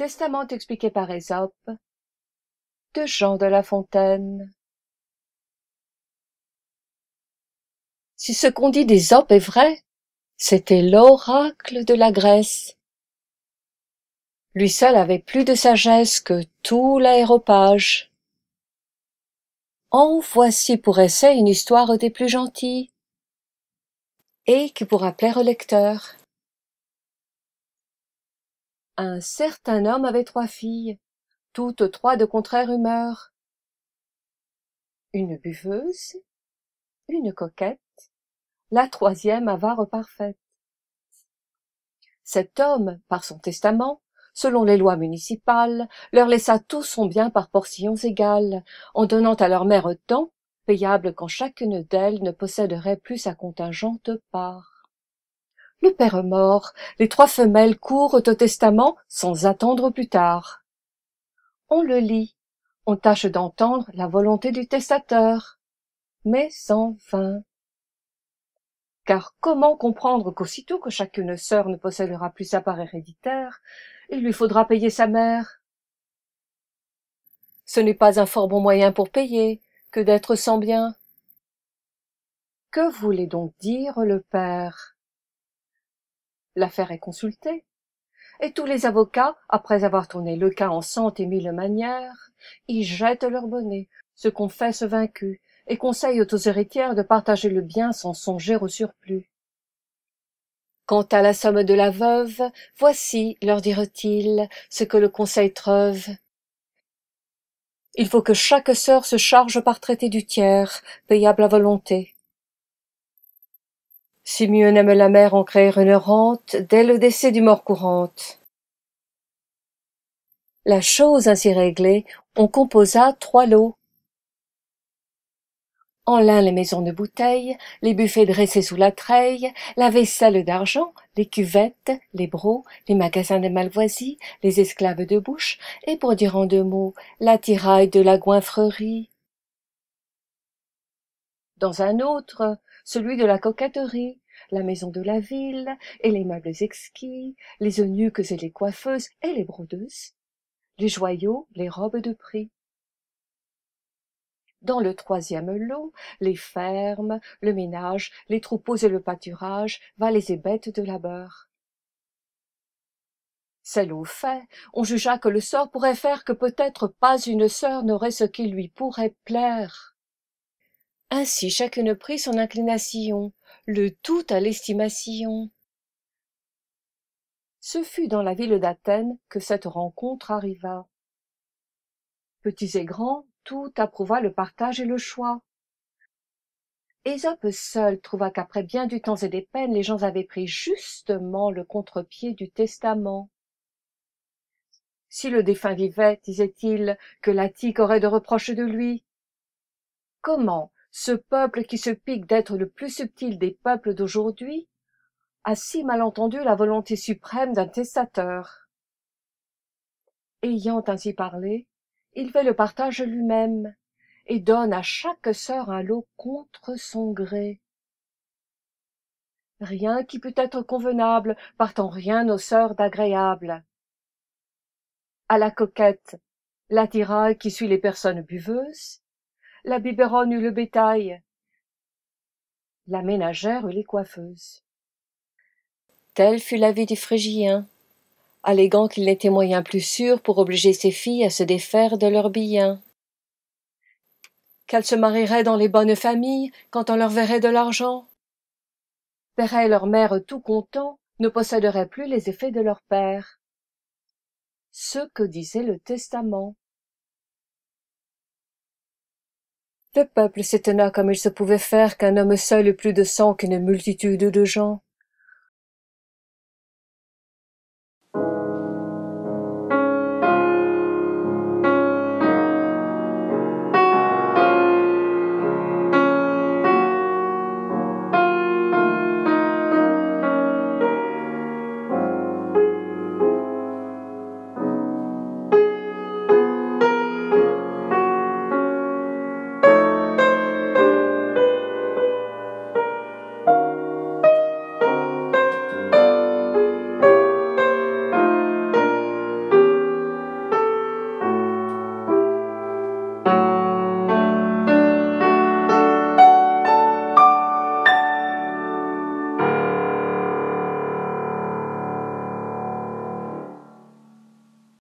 testament expliqué par Aesop de Jean de La Fontaine. Si ce qu'on dit d'Ésope est vrai, c'était l'oracle de la Grèce. Lui seul avait plus de sagesse que tout l'aéropage. En voici pour essai une histoire des plus gentils, et qui pourra plaire au lecteur un certain homme avait trois filles toutes trois de contraire humeur une buveuse une coquette la troisième avare parfaite cet homme par son testament selon les lois municipales leur laissa tout son bien par portions égales en donnant à leur mère tant payable quand chacune d'elles ne posséderait plus sa contingente part le père mort, les trois femelles courent au testament sans attendre plus tard. On le lit, on tâche d'entendre la volonté du testateur, mais sans vain. Car comment comprendre qu'aussitôt que chacune sœur ne possédera plus sa part héréditaire, il lui faudra payer sa mère Ce n'est pas un fort bon moyen pour payer que d'être sans bien. Que voulait donc dire le père l'affaire est consultée et tous les avocats après avoir tourné le cas en cent et mille manières y jettent leur bonnet se confessent vaincus et conseillent aux héritières de partager le bien sans songer au surplus quant à la somme de la veuve voici leur dirent-ils ce que le conseil treuve il faut que chaque sœur se charge par traité du tiers payable à volonté mieux aime la mère en une rente dès le décès du mort courante. La chose ainsi réglée, on composa trois lots. En l'un les maisons de bouteilles, les buffets dressés sous la treille, la vaisselle d'argent, les cuvettes, les brocs, les magasins de malvoisie, les esclaves de bouche, et pour dire en deux mots, l'attirail de la goinfrerie. Dans un autre, celui de la coquetterie, la maison de la ville, et les meubles exquis, les eunuques et les coiffeuses et les brodeuses, les joyaux, les robes de prix. Dans le troisième lot, les fermes, le ménage, les troupeaux et le pâturage, valets et bêtes de labeur. c'est au fait, on jugea que le sort pourrait faire que peut-être pas une sœur n'aurait ce qui lui pourrait plaire. Ainsi chacune prit son inclination, le tout à l'estimation. Ce fut dans la ville d'Athènes que cette rencontre arriva. Petits et grands, tout approuva le partage et le choix. Ésope seul trouva qu'après bien du temps et des peines, les gens avaient pris justement le contre-pied du testament. Si le défunt vivait, disait-il, que l'Attique aurait de reproches de lui. Comment ce peuple qui se pique d'être le plus subtil des peuples d'aujourd'hui a si mal entendu la volonté suprême d'un testateur ayant ainsi parlé il fait le partage lui-même et donne à chaque sœur un lot contre son gré rien qui peut être convenable partant rien aux sœurs d'agréable à la coquette l'attirail qui suit les personnes buveuses la biberonne eut le bétail la ménagère eut les coiffeuses tel fut l'avis des phrygiens alléguant qu'il n'était moyen plus sûr pour obliger ses filles à se défaire de leurs biens qu'elles se marieraient dans les bonnes familles quand on leur verrait de l'argent et leur mère tout content ne posséderaient plus les effets de leur père ce que disait le testament le peuple s'étonna comme il se pouvait faire qu'un homme seul eût plus de sang qu'une multitude de gens